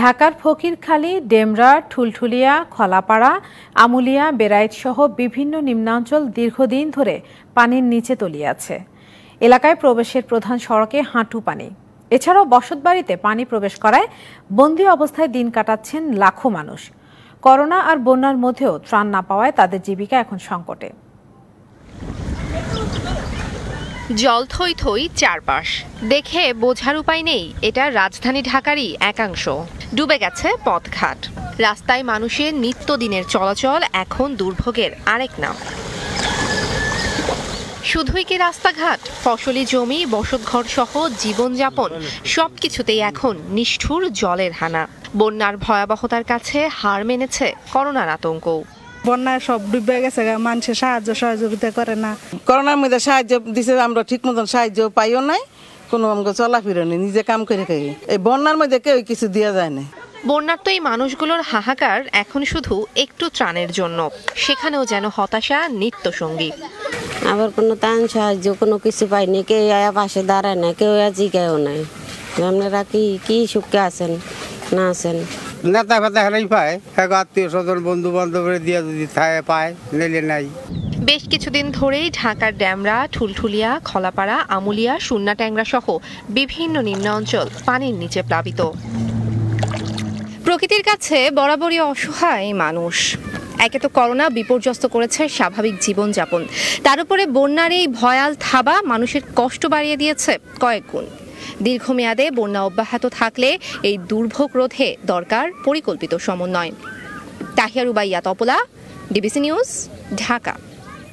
ঢাকার ফকিরখালী ডেমরা ঠুলঠুলিয়া খলাপাড়া আমুলিয়া বেরাইট সহ বিভিন্ন নিম্নাঞ্চল দীর্ঘদিন ধরে পানির নিচে তলিয়াছে এলাকায় প্রবেশের প্রধান সড়কে হাঁটু পানি এছাড়াও বসতবাড়িতে পানি প্রবেশ করায় বন্দি অবস্থায় দিন কাটাচ্ছেন লাখো মানুষ করোনা আর বন্যার মধ্যেও ত্রাণ না পাওয়ায় তাদের জীবিকা এখন সংকটে জল থই থই চারপাশ দেখে বোঝার উপায় নেই এটা রাজধানী ঢাকারই একাংশ ডুবে গেছে পথঘাট রাস্তায় মানুষের নিত্যদিনের চলাচল এখন দুর্ভোগের আরেক নাম শুধুই কি রাস্তাঘাট ফসলি জমি বসতঘর সহ জীবনযাপন সবকিছুতেই এখন নিষ্ঠুর জলের হানা বন্যার ভয়াবহতার কাছে হার মেনেছে করোনার আতঙ্ক বন্যায় সব ডুবে গেছে মানুষের সাহায্য সহযোগিতা করে না করোনার মধ্যে সাহায্য দিছে আমরা ঠিক মতন সাহায্য পাইও নাই কোনো আমাকে চলা চলাফিরা নেই নিজে কাম করে খাই এই বন্যার মধ্যে কেউ কিছু দেওয়া যায় না বন্যার তো এই মানুষগুলোর হাহাকার এখন শুধু একটু ত্রাণের জন্য সেখানেও যেন হতাশা নিত্য সঙ্গী আবার কোনো ত্রাণ সাহায্য কোনো কিছু পাইনি কেউ আয়া পাশে দাঁড়ায় না কেউ আজি জিগায়ও নাই আপনারা কি কি সুখে আছেন না আছেন নেতা ফেতা হেলাই পায় আত্মীয় স্বজন বন্ধু বান্ধবের দিয়ে যদি পায় নিলে নাই বেশ কিছুদিন ধরেই ঢাকার ড্যামরা ঠুলঠুলিয়া খলাপাড়া আমুলিয়া ট্যাংরা সহ বিভিন্ন নিম্ন অঞ্চল পানির নিচে প্লাবিত প্রকৃতির কাছে বরাবরই অসহায় মানুষ একে তো করোনা বিপর্যস্ত করেছে স্বাভাবিক জীবনযাপন তার উপরে বন্যার এই ভয়াল থাবা মানুষের কষ্ট বাড়িয়ে দিয়েছে কয়েক গুণ দীর্ঘমেয়াদে বন্যা অব্যাহত থাকলে এই দুর্ভোগ রোধে দরকার পরিকল্পিত সমন্বয় তাহিয়া রুবাইয়া তপলা ডিবিসি নিউজ ঢাকা